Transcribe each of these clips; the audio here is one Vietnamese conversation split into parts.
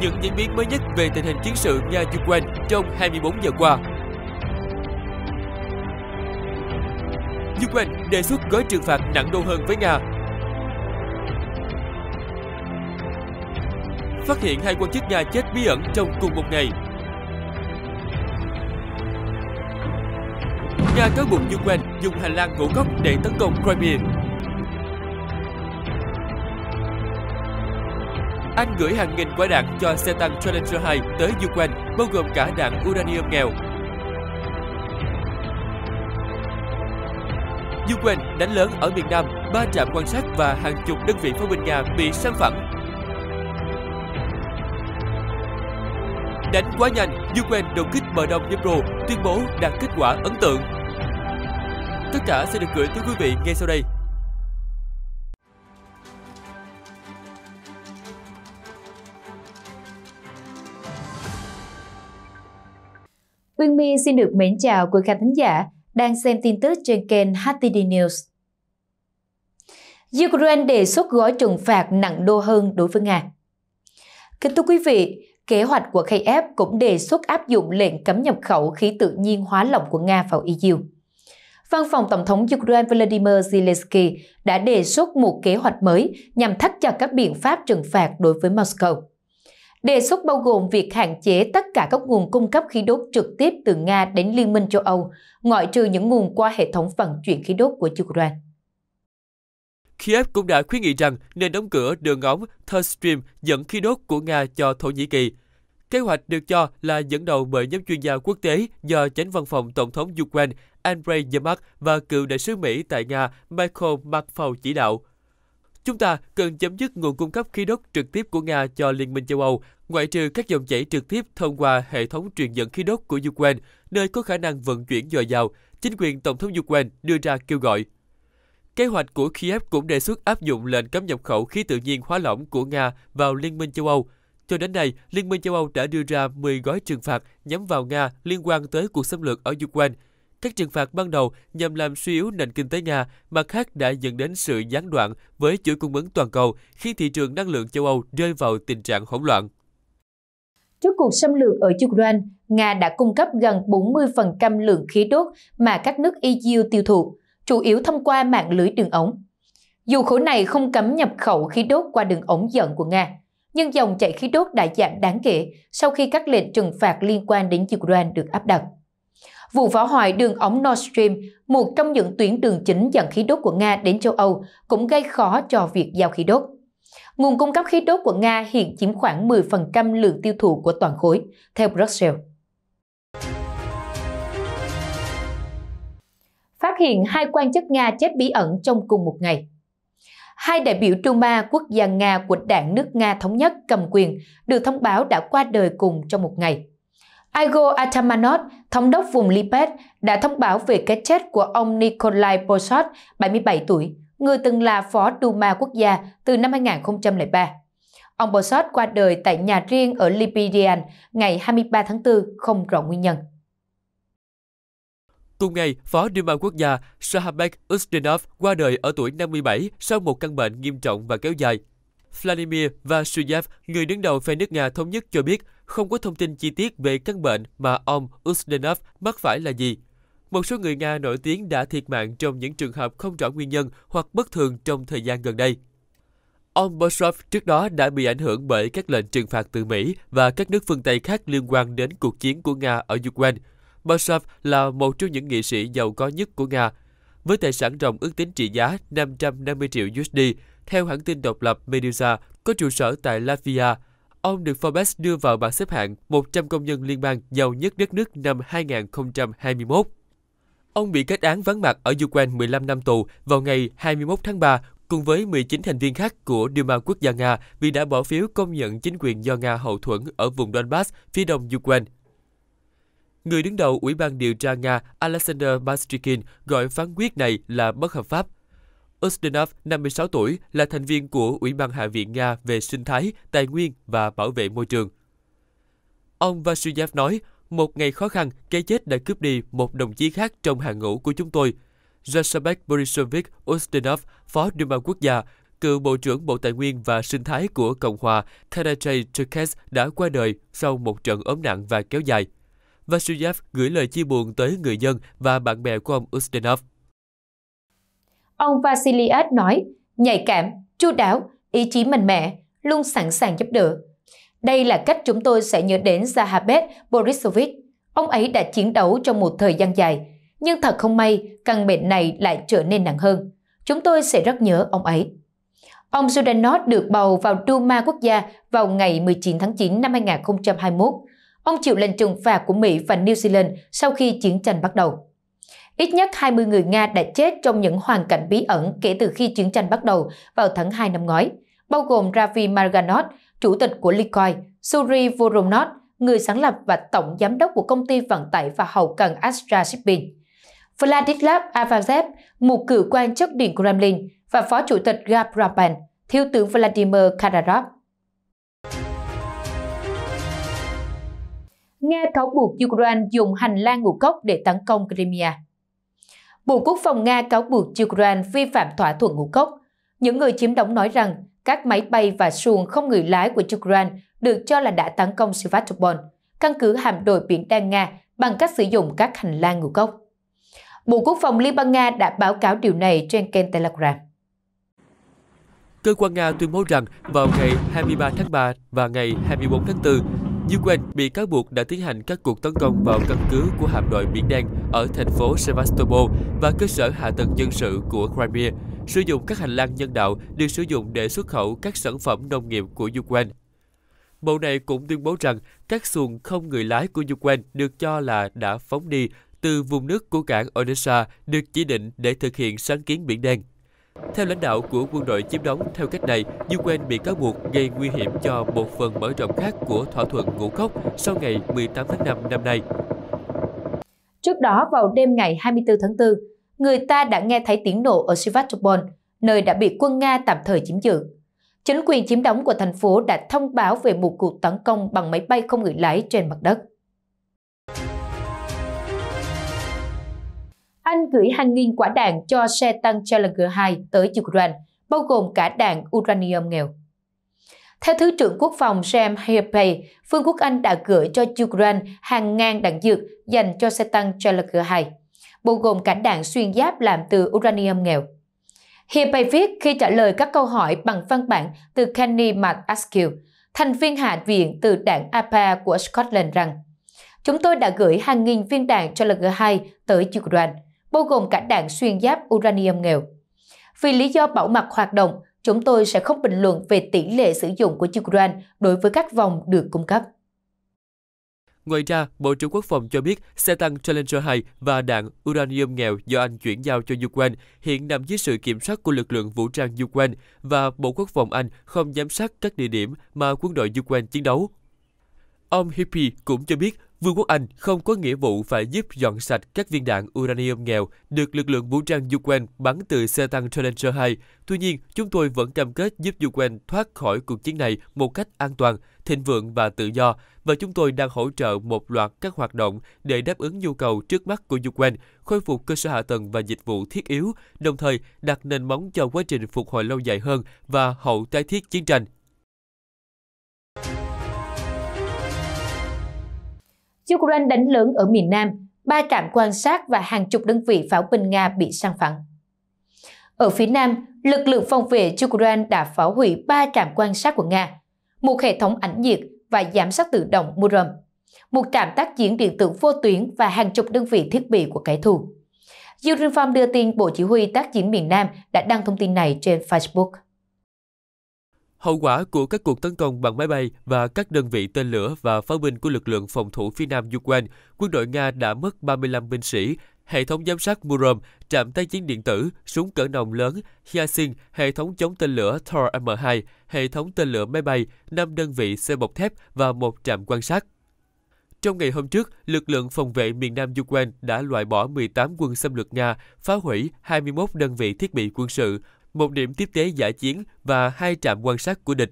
những diễn biến mới nhất về tình hình chiến sự Nga-Ukraine trong 24 giờ qua. Ukraine đề xuất gói trừng phạt nặng đô hơn với Nga. Phát hiện hai quan chức Nga chết bí ẩn trong cùng một ngày. Nga cáo buộc Ukraine dùng hành lang ngũ cốc để tấn công Crimea. Anh gửi hàng nghìn quả đạn cho xe tăng Challenger 2 tới Ukraine, bao gồm cả đạn uranium nghèo. Ukraine đánh lớn ở miền Nam, ba trạm quan sát và hàng chục đơn vị pháo binh Nga bị san phẳng. Đánh quá nhanh, Ukraine đột kích bờ đông Dnipro, tuyên bố đạt kết quả ấn tượng. Tất cả sẽ được gửi tới quý vị ngay sau đây. Quyên My xin được mến chào quý khán thính giả đang xem tin tức trên kênh HTD News. Ukraine đề xuất gói trừng phạt nặng đô hơn đối với Nga. Kính thưa quý vị, kế hoạch của KF cũng đề xuất áp dụng lệnh cấm nhập khẩu khí tự nhiên hóa lỏng của Nga vào EU. Văn phòng Tổng thống Ukraine Volodymyr Zelensky đã đề xuất một kế hoạch mới nhằm thắt chặt các biện pháp trừng phạt đối với Moscow. Đề xuất bao gồm việc hạn chế tất cả các nguồn cung cấp khí đốt trực tiếp từ Nga đến Liên minh châu Âu, ngoại trừ những nguồn qua hệ thống vận chuyển khí đốt của Ukraine. Kiev cũng đã khuyến nghị rằng nên đóng cửa đường ống Nord Stream dẫn khí đốt của Nga cho Thổ Nhĩ Kỳ. Kế hoạch được cho là dẫn đầu bởi nhóm chuyên gia quốc tế do chánh văn phòng Tổng thống Ukraine Andrei Yermak và cựu đại sứ Mỹ tại Nga Michael McFaul chỉ đạo. Chúng ta cần chấm dứt nguồn cung cấp khí đốt trực tiếp của Nga cho Liên minh châu Âu, ngoại trừ các dòng chảy trực tiếp thông qua hệ thống truyền dẫn khí đốt của Ukraine, nơi có khả năng vận chuyển dồi dào, chính quyền Tổng thống Ukraine đưa ra kêu gọi. Kế hoạch của Kiev cũng đề xuất áp dụng lệnh cấm nhập khẩu khí tự nhiên hóa lỏng của Nga vào Liên minh châu Âu. Cho đến nay, Liên minh châu Âu đã đưa ra 10 gói trừng phạt nhắm vào Nga liên quan tới cuộc xâm lược ở Ukraine – các trừng phạt ban đầu nhằm làm suy yếu nền kinh tế Nga, mặt khác đã dẫn đến sự gián đoạn với chuỗi cung ứng toàn cầu, khiến thị trường năng lượng châu Âu rơi vào tình trạng hỗn loạn. Trước cuộc xâm lược ở Ukraine, Nga đã cung cấp gần 40% lượng khí đốt mà các nước EU tiêu thụ, chủ yếu thông qua mạng lưới đường ống. Dù khối này không cấm nhập khẩu khí đốt qua đường ống dẫn của Nga, nhưng dòng chảy khí đốt đã giảm đáng kể sau khi các lệnh trừng phạt liên quan đến Ukraine được áp đặt. Vụ phá hoại đường ống Nord Stream, một trong những tuyến đường chính dẫn khí đốt của Nga đến châu Âu, cũng gây khó cho việc giao khí đốt. Nguồn cung cấp khí đốt của Nga hiện chiếm khoảng 10% lượng tiêu thụ của toàn khối, theo Brussels. Phát hiện hai quan chức Nga chết bí ẩn trong cùng một ngày hai đại biểu Duma quốc gia Nga của đảng nước Nga Thống nhất cầm quyền được thông báo đã qua đời cùng trong một ngày. Igor Atamanov, thống đốc vùng Lipet, đã thông báo về cái chết của ông Nikolai Posot, 77 tuổi, người từng là phó Duma quốc gia từ năm 2003. Ông Posot qua đời tại nhà riêng ở Lipidian ngày 23 tháng 4, không rõ nguyên nhân. Cùng ngày, Phó Duma Quốc gia Shahabek Ustinov qua đời ở tuổi 57 sau một căn bệnh nghiêm trọng và kéo dài. Vladimir Vashuyev, người đứng đầu phe nước Nga Thống nhất cho biết, không có thông tin chi tiết về căn bệnh mà ông Usdenov mắc phải là gì. Một số người Nga nổi tiếng đã thiệt mạng trong những trường hợp không rõ nguyên nhân hoặc bất thường trong thời gian gần đây. Ông Borsov trước đó đã bị ảnh hưởng bởi các lệnh trừng phạt từ Mỹ và các nước phương Tây khác liên quan đến cuộc chiến của Nga ở Ukraine. Borsov là một trong những nghị sĩ giàu có nhất của Nga, với tài sản ròng ước tính trị giá 550 triệu USD, theo hãng tin độc lập Medusa có trụ sở tại Latvia – Ông được Forbes đưa vào bảng xếp hạng 100 công nhân liên bang giàu nhất đất nước năm 2021. Ông bị kết án vắng mặt ở Ukraine 15 năm tù vào ngày 21 tháng 3 cùng với 19 thành viên khác của Duma quốc gia Nga vì đã bỏ phiếu công nhận chính quyền do Nga hậu thuẫn ở vùng Donbass phía đông Ukraine. Người đứng đầu Ủy ban điều tra Nga Alexander Mastrikin gọi phán quyết này là bất hợp pháp – Ustinov, 56 tuổi, là thành viên của Ủy ban Hạ viện Nga về sinh thái, tài nguyên và bảo vệ môi trường. Ông Vasilyev nói, một ngày khó khăn, cái chết đã cướp đi một đồng chí khác trong hàng ngũ của chúng tôi. Zasabek Borisovich Ustinov, Phó Duma Quốc gia, cựu Bộ trưởng Bộ Tài nguyên và Sinh thái của Cộng hòa Karachay Cherkes đã qua đời sau một trận ốm nặng và kéo dài. Vasilyev gửi lời chia buồn tới người dân và bạn bè của ông Ustinov. Ông Vasiliad nói, nhạy cảm, chu đáo, ý chí mạnh mẽ, luôn sẵn sàng giúp đỡ. Đây là cách chúng tôi sẽ nhớ đến Zahabet Borisovich. Ông ấy đã chiến đấu trong một thời gian dài, nhưng thật không may, căn bệnh này lại trở nên nặng hơn. Chúng tôi sẽ rất nhớ ông ấy. Ông Zudanov được bầu vào Duma quốc gia vào ngày 19 tháng 9 năm 2021. Ông chịu lệnh trừng phạt của Mỹ và New Zealand sau khi chiến tranh bắt đầu. Ít nhất 20 người Nga đã chết trong những hoàn cảnh bí ẩn kể từ khi chiến tranh bắt đầu vào tháng 2 năm ngoái, bao gồm Ravi Marganot, chủ tịch của Likoy, Suri Voronov, người sáng lập và tổng giám đốc của công ty vận tải và hậu cần Astra Shipping. Vladislav Avazev, một cựu quan chức Điện Kremlin và phó chủ tịch Gabrapan, thiếu tướng Vladimir Kadyrov. Nga cáo buộc Ukraine dùng hành lang ngũ cốc để tấn công Crimea. Bộ Quốc phòng Nga cáo buộc Ukraine vi phạm thỏa thuận ngũ cốc. Những người chiếm đóng nói rằng các máy bay và xuồng không người lái của Ukraine được cho là đã tấn công Sevastopol, căn cứ hạm đội biển Đan Nga bằng cách sử dụng các hành lang ngũ cốc. Bộ Quốc phòng Liên bang Nga đã báo cáo điều này trên kênh Telegram. Cơ quan Nga tuyên bố rằng vào ngày 23 tháng 3 và ngày 24 tháng 4, Ukraine bị cáo buộc đã tiến hành các cuộc tấn công vào căn cứ của hạm đội Biển Đen ở thành phố Sevastopol và cơ sở hạ tầng dân sự của Crimea, sử dụng các hành lang nhân đạo được sử dụng để xuất khẩu các sản phẩm nông nghiệp của Ukraine. Bộ này cũng tuyên bố rằng các xuồng không người lái của Ukraine được cho là đã phóng đi từ vùng nước của cảng Odessa được chỉ định để thực hiện sáng kiến Biển Đen. Theo lãnh đạo của quân đội chiếm đóng, theo cách này, Ukraine bị cáo buộc gây nguy hiểm cho một phần mở rộng khác của thỏa thuận ngũ cốc sau ngày 18 tháng 5 năm nay. Trước đó, vào đêm ngày 24 tháng 4, người ta đã nghe thấy tiếng nổ ở Sevastopol, nơi đã bị quân Nga tạm thời chiếm giữ. Chính quyền chiếm đóng của thành phố đã thông báo về một cuộc tấn công bằng máy bay không người lái trên mặt đất. Anh gửi hàng nghìn quả đạn cho xe tăng Challenger 2 tới Ukraine, bao gồm cả đạn uranium nghèo. Theo Thứ trưởng Quốc phòng Sam Heapey, Vương quốc Anh đã gửi cho Ukraine hàng ngàn đạn dược dành cho xe tăng Challenger 2, bao gồm cả đạn xuyên giáp làm từ uranium nghèo. Heapey viết khi trả lời các câu hỏi bằng văn bản từ Kenny McAskill, thành viên hạ viện từ đảng APA của Scotland rằng chúng tôi đã gửi hàng nghìn viên đạn cho LG2 tới Ukraine bao gồm cả đạn xuyên giáp uranium nghèo. Vì lý do bảo mật hoạt động, chúng tôi sẽ không bình luận về tỷ lệ sử dụng của Ukraine đối với các vòng được cung cấp. Ngoài ra, Bộ trưởng Quốc phòng cho biết xe tăng Challenger 2 và đạn uranium nghèo do Anh chuyển giao cho Ukraine hiện nằm dưới sự kiểm soát của lực lượng vũ trang Ukraine và Bộ Quốc phòng Anh không giám sát các địa điểm mà quân đội Ukraine chiến đấu. Ông Hippie cũng cho biết Vương quốc Anh không có nghĩa vụ phải giúp dọn sạch các viên đạn uranium nghèo được lực lượng vũ trang Ukraine bắn từ xe tăng Challenger 2. Tuy nhiên, chúng tôi vẫn cam kết giúp Ukraine thoát khỏi cuộc chiến này một cách an toàn, thịnh vượng và tự do, và chúng tôi đang hỗ trợ một loạt các hoạt động để đáp ứng nhu cầu trước mắt của Ukraine, khôi phục cơ sở hạ tầng và dịch vụ thiết yếu, đồng thời đặt nền móng cho quá trình phục hồi lâu dài hơn và hậu tái thiết chiến tranh. Ukraine đánh lớn ở miền Nam, ba trạm quan sát và hàng chục đơn vị pháo binh Nga bị sang phẳng. Ở phía Nam, lực lượng phòng vệ Ukraine đã phá hủy ba trạm quan sát của Nga, một hệ thống ảnh nhiệt và giám sát tự động Murom, một trạm tác chiến điện tử vô tuyến và hàng chục đơn vị thiết bị của kẻ thù. Urinform đưa tin Bộ Chỉ huy tác chiến miền Nam đã đăng thông tin này trên Facebook. Hậu quả của các cuộc tấn công bằng máy bay và các đơn vị tên lửa và pháo binh của lực lượng phòng thủ phía nam Ukraine, quân đội Nga đã mất 35 binh sĩ, hệ thống giám sát Murom, trạm tác chiến điện tử, súng cỡ nòng lớn, Hyasin, hệ thống chống tên lửa Thor M2, hệ thống tên lửa máy bay, 5 đơn vị xe bọc thép và một trạm quan sát. Trong ngày hôm trước, lực lượng phòng vệ miền Nam Ukraine đã loại bỏ 18 quân xâm lược Nga, phá hủy 21 đơn vị thiết bị quân sự, một điểm tiếp tế giải chiến và hai trạm quan sát của địch.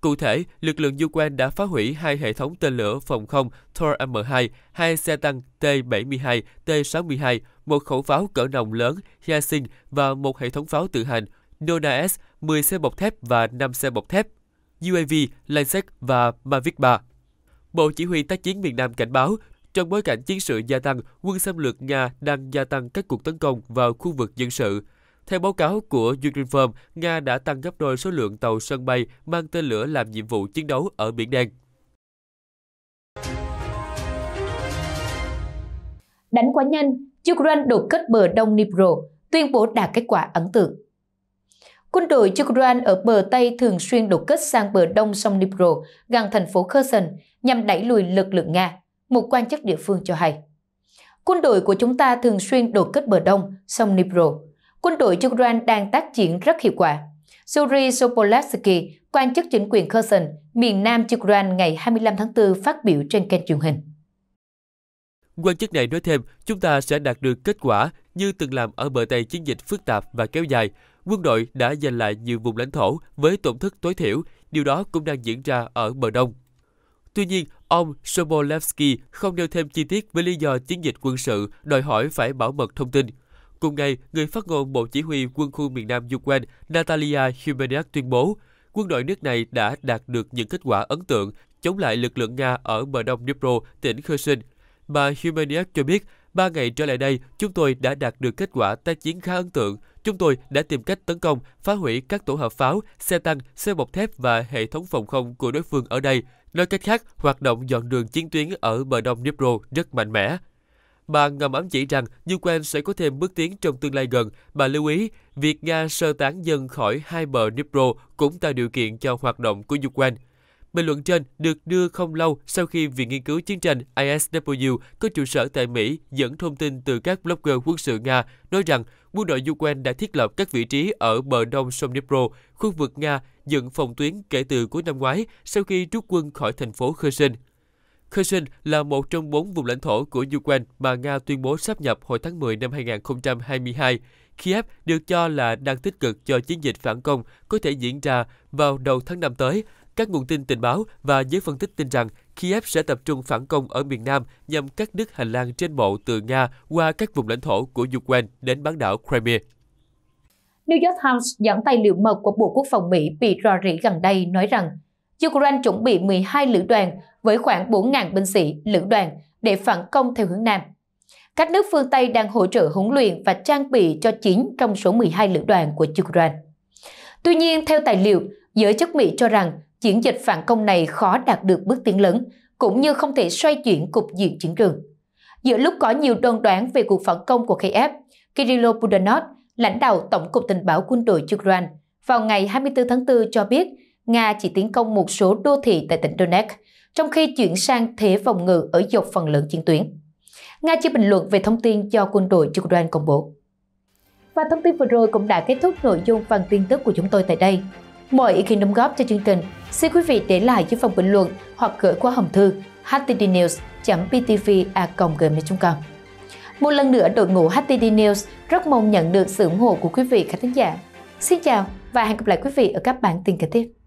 Cụ thể, lực lượng Ukraine đã phá hủy hai hệ thống tên lửa phòng không Thor M2, hai xe tăng T-72, T-62, một khẩu pháo cỡ nòng lớn Yasin và một hệ thống pháo tự hành Nona S, 10 xe bọc thép và 5 xe bọc thép, UAV, Lancet và Mavic 3. Bộ Chỉ huy tác chiến miền Nam cảnh báo, trong bối cảnh chiến sự gia tăng, quân xâm lược Nga đang gia tăng các cuộc tấn công vào khu vực dân sự, theo báo cáo của Uniform, Nga đã tăng gấp đôi số lượng tàu sân bay mang tên lửa làm nhiệm vụ chiến đấu ở Biển Đen. Đánh quá nhanh, Ukraine đột kích bờ đông Dnipro, tuyên bố đạt kết quả ấn tượng. Quân đội Ukraine ở bờ Tây thường xuyên đột kích sang bờ đông sông Dnipro, gần thành phố Kherson, nhằm đẩy lùi lực lượng Nga, một quan chức địa phương cho hay. Quân đội của chúng ta thường xuyên đột kích bờ đông, sông Dnipro, quân đội Ukraine đang tác chiến rất hiệu quả. Suri Sopolavsky, quan chức chính quyền Kherson, miền nam Ukraine ngày 25 tháng 4 phát biểu trên kênh truyền hình. Quan chức này nói thêm, chúng ta sẽ đạt được kết quả như từng làm ở bờ Tây chiến dịch phức tạp và kéo dài. Quân đội đã giành lại nhiều vùng lãnh thổ với tổn thất tối thiểu, điều đó cũng đang diễn ra ở bờ Đông. Tuy nhiên, ông Sobolevsky không nêu thêm chi tiết với lý do chiến dịch quân sự đòi hỏi phải bảo mật thông tin – Cùng ngày, người phát ngôn Bộ Chỉ huy Quân khu miền Nam Ukraine Natalia Humeniak tuyên bố, quân đội nước này đã đạt được những kết quả ấn tượng chống lại lực lượng Nga ở bờ đông Dnipro, tỉnh Kherson. Bà Humeniak cho biết, ba ngày trở lại đây, chúng tôi đã đạt được kết quả tác chiến khá ấn tượng. Chúng tôi đã tìm cách tấn công, phá hủy các tổ hợp pháo, xe tăng, xe bọc thép và hệ thống phòng không của đối phương ở đây. Nói cách khác, hoạt động dọn đường chiến tuyến ở bờ đông Dnipro rất mạnh mẽ. Bà ngầm ám chỉ rằng Ukraine sẽ có thêm bước tiến trong tương lai gần. Bà lưu ý, việc Nga sơ tán dân khỏi hai bờ Dnipro cũng tạo điều kiện cho hoạt động của Ukraine. Bình luận trên được đưa không lâu sau khi Viện Nghiên cứu Chiến tranh ISW có trụ sở tại Mỹ dẫn thông tin từ các blogger quân sự Nga nói rằng quân đội Ukraine đã thiết lập các vị trí ở bờ đông sông Dnipro, khu vực Nga dựng phòng tuyến kể từ cuối năm ngoái sau khi rút quân khỏi thành phố Kherson. Kherson là một trong bốn vùng lãnh thổ của Ukraine mà Nga tuyên bố sắp nhập hồi tháng 10 năm 2022. Kiev được cho là đang tích cực cho chiến dịch phản công có thể diễn ra vào đầu tháng năm tới. Các nguồn tin tình báo và giới phân tích tin rằng Kiev sẽ tập trung phản công ở miền Nam nhằm cắt đứt hành lang trên bộ từ Nga qua các vùng lãnh thổ của Ukraine đến bán đảo Crimea. New York Times dẫn tài liệu mật của Bộ Quốc phòng Mỹ bị rò rỉ gần đây nói rằng Ukraine chuẩn bị 12 lữ đoàn với khoảng 4.000 binh sĩ lữ đoàn để phản công theo hướng Nam. Các nước phương Tây đang hỗ trợ huấn luyện và trang bị cho 9 trong số 12 lữ đoàn của Ukraine. Tuy nhiên, theo tài liệu, giới chức Mỹ cho rằng chiến dịch phản công này khó đạt được bước tiến lớn, cũng như không thể xoay chuyển cục diện chiến trường. Giữa lúc có nhiều đơn đoán về cuộc phản công của Kiev, Kirill Budanov, lãnh đạo Tổng cục Tình báo quân đội Ukraine, vào ngày 24 tháng 4 cho biết Nga chỉ tiến công một số đô thị tại tỉnh Donetsk, trong khi chuyển sang thế phòng ngự ở dọc phần lớn chiến tuyến. Nga chưa bình luận về thông tin do quân đội Ukraine công bố. Và thông tin vừa rồi cũng đã kết thúc nội dung phần tin tức của chúng tôi tại đây. Mọi ý kiến đóng góp cho chương trình, xin quý vị để lại dưới phần bình luận hoặc gửi qua hòm thư htdnews.ptv.gmail.com Một lần nữa, đội ngũ HTD News rất mong nhận được sự ủng hộ của quý vị khán giả. Xin chào và hẹn gặp lại quý vị ở các bản tin kế tiếp.